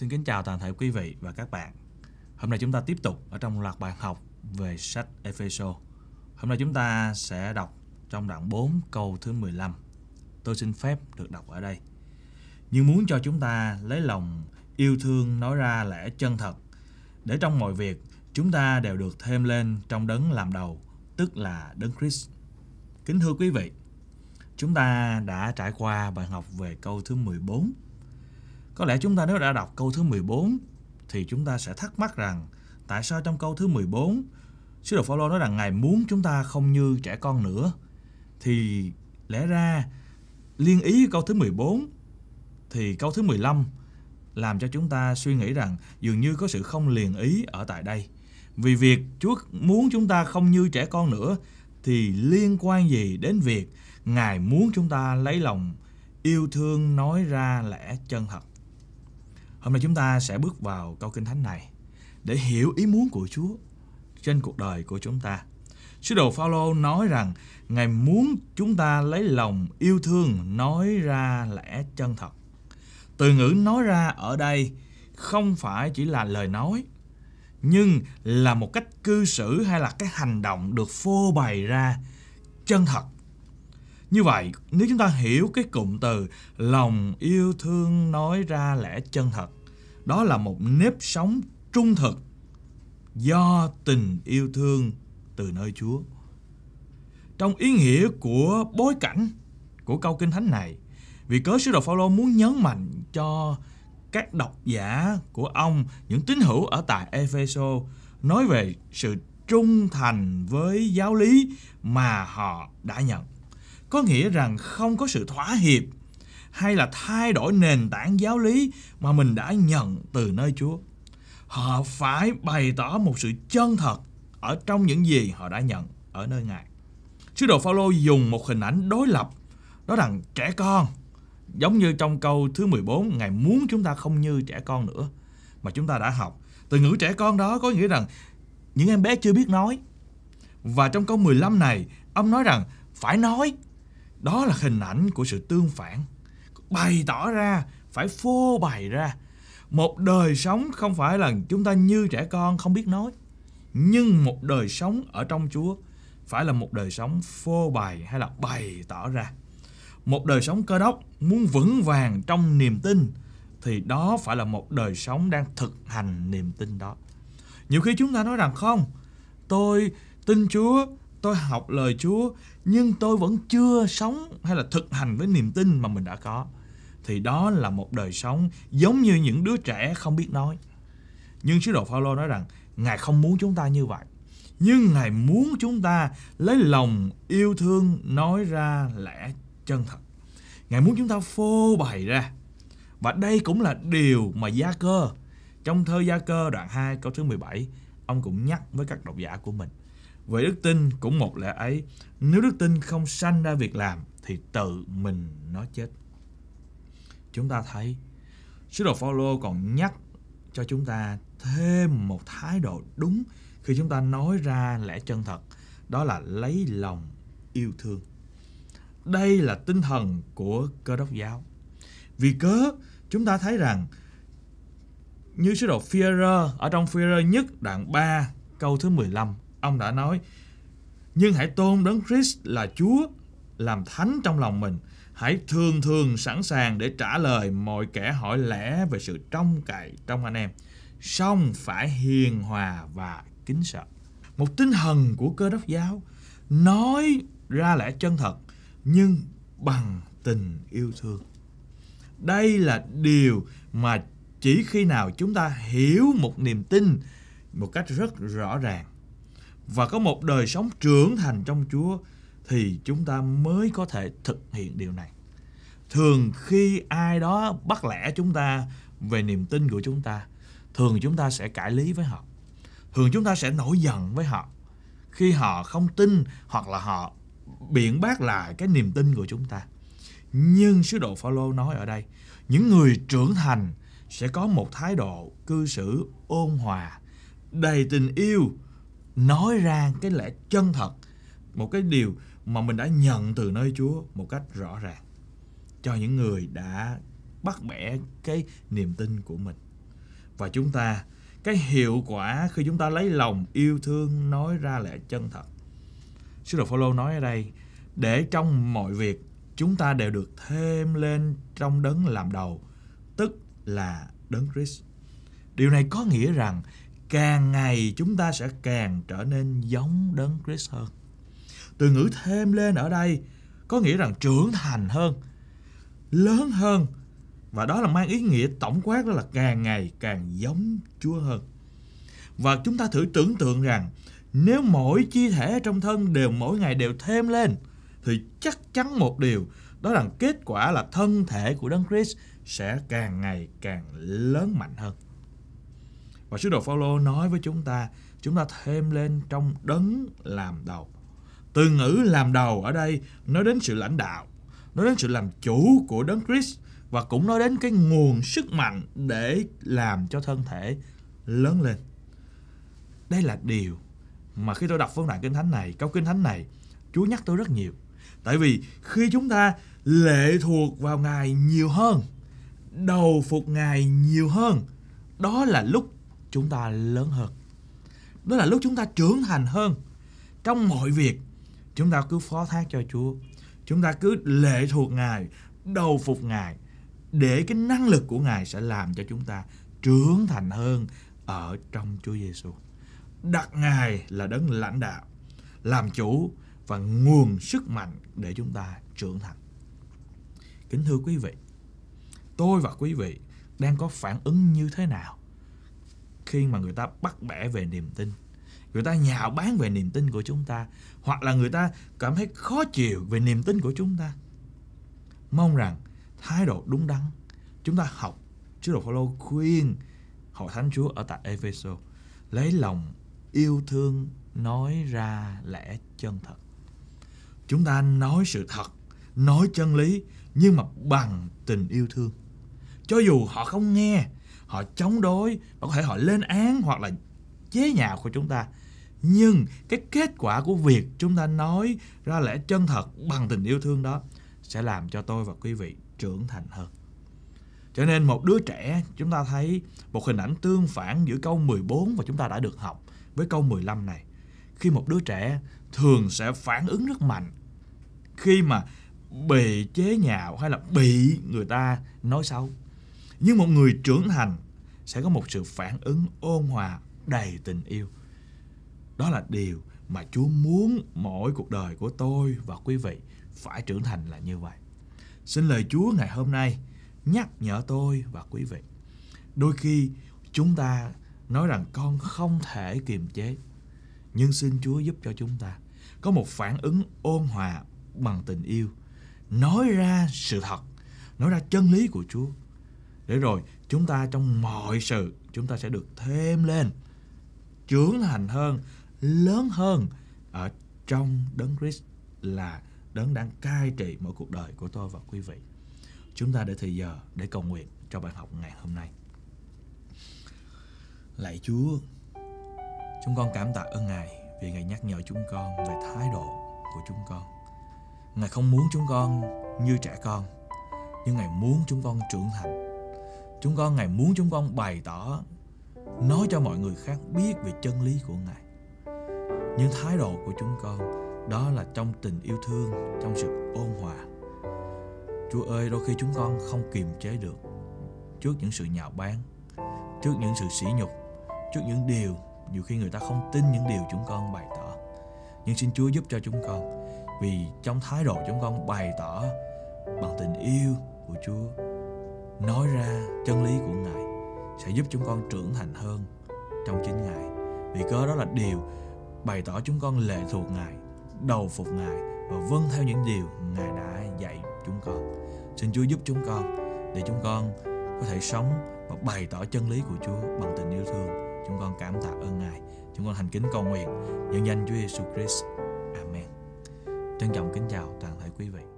Xin kính chào toàn thể quý vị và các bạn. Hôm nay chúng ta tiếp tục ở trong loạt bài học về sách Epheso. Hôm nay chúng ta sẽ đọc trong đoạn 4 câu thứ 15. Tôi xin phép được đọc ở đây. Nhưng muốn cho chúng ta lấy lòng yêu thương nói ra lẽ chân thật, để trong mọi việc chúng ta đều được thêm lên trong đấng làm đầu, tức là đấng Christ. Kính thưa quý vị, chúng ta đã trải qua bài học về câu thứ 14 có lẽ chúng ta nếu đã đọc câu thứ 14 thì chúng ta sẽ thắc mắc rằng tại sao trong câu thứ 14 Sứ đồ Phaolô nói rằng Ngài muốn chúng ta không như trẻ con nữa. Thì lẽ ra liên ý câu thứ 14 thì câu thứ 15 làm cho chúng ta suy nghĩ rằng dường như có sự không liền ý ở tại đây. Vì việc Chúa muốn chúng ta không như trẻ con nữa thì liên quan gì đến việc Ngài muốn chúng ta lấy lòng yêu thương nói ra lẽ chân thật. Hôm nay chúng ta sẽ bước vào câu kinh thánh này để hiểu ý muốn của Chúa trên cuộc đời của chúng ta. Sứ đồ Phaolô nói rằng Ngài muốn chúng ta lấy lòng yêu thương nói ra lẽ chân thật. Từ ngữ nói ra ở đây không phải chỉ là lời nói nhưng là một cách cư xử hay là cái hành động được phô bày ra chân thật như vậy, nếu chúng ta hiểu cái cụm từ lòng yêu thương nói ra lẽ chân thật, đó là một nếp sống trung thực do tình yêu thương từ nơi Chúa. Trong ý nghĩa của bối cảnh của câu kinh thánh này, vì cớ sứ đồ Phaolô muốn nhấn mạnh cho các độc giả của ông, những tín hữu ở tại Efeso nói về sự trung thành với giáo lý mà họ đã nhận có nghĩa rằng không có sự thỏa hiệp hay là thay đổi nền tảng giáo lý mà mình đã nhận từ nơi Chúa. Họ phải bày tỏ một sự chân thật ở trong những gì họ đã nhận ở nơi Ngài. Sứ đồ Phaolô dùng một hình ảnh đối lập đó là trẻ con giống như trong câu thứ 14 Ngài muốn chúng ta không như trẻ con nữa mà chúng ta đã học. Từ ngữ trẻ con đó có nghĩa rằng những em bé chưa biết nói. Và trong câu 15 này, ông nói rằng phải nói đó là hình ảnh của sự tương phản. Bày tỏ ra, phải phô bày ra. Một đời sống không phải là chúng ta như trẻ con không biết nói. Nhưng một đời sống ở trong Chúa phải là một đời sống phô bày hay là bày tỏ ra. Một đời sống cơ đốc muốn vững vàng trong niềm tin thì đó phải là một đời sống đang thực hành niềm tin đó. Nhiều khi chúng ta nói rằng không, tôi tin Chúa tôi học lời Chúa nhưng tôi vẫn chưa sống hay là thực hành với niềm tin mà mình đã có thì đó là một đời sống giống như những đứa trẻ không biết nói. Nhưng sứ đồ Phaolô nói rằng Ngài không muốn chúng ta như vậy. Nhưng Ngài muốn chúng ta lấy lòng yêu thương nói ra lẽ chân thật. Ngài muốn chúng ta phô bày ra. Và đây cũng là điều mà Gia Cơ trong thơ Gia Cơ đoạn 2 câu thứ 17 ông cũng nhắc với các độc giả của mình. Vậy đức tin cũng một lẽ ấy, nếu đức tin không sanh ra việc làm thì tự mình nó chết. Chúng ta thấy sứ đồ Phaolô còn nhắc cho chúng ta thêm một thái độ đúng khi chúng ta nói ra lẽ chân thật, đó là lấy lòng yêu thương. Đây là tinh thần của cơ đốc giáo. Vì cớ chúng ta thấy rằng như sứ đồ Führer ở trong Führer nhất đoạn 3 câu thứ 15 Ông đã nói, nhưng hãy tôn đấng Christ là Chúa, làm thánh trong lòng mình. Hãy thường thường sẵn sàng để trả lời mọi kẻ hỏi lẽ về sự trong cậy trong anh em. Song phải hiền hòa và kính sợ. Một tinh thần của cơ đốc giáo nói ra lẽ chân thật nhưng bằng tình yêu thương. Đây là điều mà chỉ khi nào chúng ta hiểu một niềm tin một cách rất rõ ràng và có một đời sống trưởng thành trong Chúa thì chúng ta mới có thể thực hiện điều này. Thường khi ai đó bắt lẽ chúng ta về niềm tin của chúng ta, thường chúng ta sẽ cãi lý với họ. Thường chúng ta sẽ nổi giận với họ khi họ không tin hoặc là họ biện bác lại cái niềm tin của chúng ta. Nhưng sứ đồ Phaolô nói ở đây, những người trưởng thành sẽ có một thái độ cư xử ôn hòa, đầy tình yêu nói ra cái lẽ chân thật một cái điều mà mình đã nhận từ nơi Chúa một cách rõ ràng cho những người đã bắt bẻ cái niềm tin của mình và chúng ta cái hiệu quả khi chúng ta lấy lòng yêu thương nói ra lẽ chân thật sứ đồ Phaolô nói ở đây để trong mọi việc chúng ta đều được thêm lên trong đấng làm đầu tức là đấng Christ điều này có nghĩa rằng càng ngày chúng ta sẽ càng trở nên giống đấng Christ hơn. Từ ngữ thêm lên ở đây có nghĩa rằng trưởng thành hơn, lớn hơn và đó là mang ý nghĩa tổng quát đó là càng ngày càng giống Chúa hơn. Và chúng ta thử tưởng tượng rằng nếu mỗi chi thể trong thân đều mỗi ngày đều thêm lên thì chắc chắn một điều đó là kết quả là thân thể của Đấng Christ sẽ càng ngày càng lớn mạnh hơn. Và sứ đồ Phaolô nói với chúng ta, chúng ta thêm lên trong đấng làm đầu. Từ ngữ làm đầu ở đây nói đến sự lãnh đạo, nói đến sự làm chủ của đấng Christ và cũng nói đến cái nguồn sức mạnh để làm cho thân thể lớn lên. Đây là điều mà khi tôi đọc phân đoạn kinh thánh này, câu kinh thánh này, Chúa nhắc tôi rất nhiều. Tại vì khi chúng ta lệ thuộc vào Ngài nhiều hơn, đầu phục Ngài nhiều hơn, đó là lúc chúng ta lớn hơn đó là lúc chúng ta trưởng thành hơn trong mọi việc chúng ta cứ phó thác cho chúa chúng ta cứ lệ thuộc ngài đầu phục ngài để cái năng lực của ngài sẽ làm cho chúng ta trưởng thành hơn ở trong chúa giêsu đặt ngài là đấng lãnh đạo làm chủ và nguồn sức mạnh để chúng ta trưởng thành kính thưa quý vị tôi và quý vị đang có phản ứng như thế nào khi mà người ta bắt bẻ về niềm tin người ta nhào bán về niềm tin của chúng ta hoặc là người ta cảm thấy khó chịu về niềm tin của chúng ta mong rằng thái độ đúng đắn chúng ta học chứ đồ Phaolô khuyên hội thánh Chúa ở tại Epheso lấy lòng yêu thương nói ra lẽ chân thật chúng ta nói sự thật nói chân lý nhưng mà bằng tình yêu thương cho dù họ không nghe họ chống đối và có thể họ lên án hoặc là chế nhạo của chúng ta nhưng cái kết quả của việc chúng ta nói ra lẽ chân thật bằng tình yêu thương đó sẽ làm cho tôi và quý vị trưởng thành hơn cho nên một đứa trẻ chúng ta thấy một hình ảnh tương phản giữa câu 14 và chúng ta đã được học với câu 15 này. Khi một đứa trẻ thường sẽ phản ứng rất mạnh khi mà bị chế nhạo hay là bị người ta nói xấu nhưng một người trưởng thành sẽ có một sự phản ứng ôn hòa đầy tình yêu đó là điều mà chúa muốn mỗi cuộc đời của tôi và quý vị phải trưởng thành là như vậy xin lời chúa ngày hôm nay nhắc nhở tôi và quý vị đôi khi chúng ta nói rằng con không thể kiềm chế nhưng xin chúa giúp cho chúng ta có một phản ứng ôn hòa bằng tình yêu nói ra sự thật nói ra chân lý của chúa để rồi chúng ta trong mọi sự chúng ta sẽ được thêm lên trưởng thành hơn lớn hơn ở trong đấng Christ là đấng đang cai trị mỗi cuộc đời của tôi và quý vị chúng ta để thời giờ để cầu nguyện cho bài học ngày hôm nay lạy Chúa chúng con cảm tạ ơn Ngài vì Ngài nhắc nhở chúng con về thái độ của chúng con Ngài không muốn chúng con như trẻ con nhưng Ngài muốn chúng con trưởng thành Chúng con Ngài muốn chúng con bày tỏ Nói cho mọi người khác biết về chân lý của Ngài Nhưng thái độ của chúng con Đó là trong tình yêu thương Trong sự ôn hòa Chúa ơi đôi khi chúng con không kiềm chế được Trước những sự nhạo báng Trước những sự sỉ nhục Trước những điều Nhiều khi người ta không tin những điều chúng con bày tỏ Nhưng xin Chúa giúp cho chúng con Vì trong thái độ chúng con bày tỏ Bằng tình yêu của Chúa nói ra chân lý của Ngài sẽ giúp chúng con trưởng thành hơn trong chính Ngài. Vì cớ đó là điều bày tỏ chúng con lệ thuộc Ngài, đầu phục Ngài và vâng theo những điều Ngài đã dạy chúng con. Xin Chúa giúp chúng con để chúng con có thể sống và bày tỏ chân lý của Chúa bằng tình yêu thương. Chúng con cảm tạ ơn Ngài. Chúng con hành kính cầu nguyện nhân danh Chúa Giêsu Christ. Amen. Trân trọng kính chào toàn thể quý vị.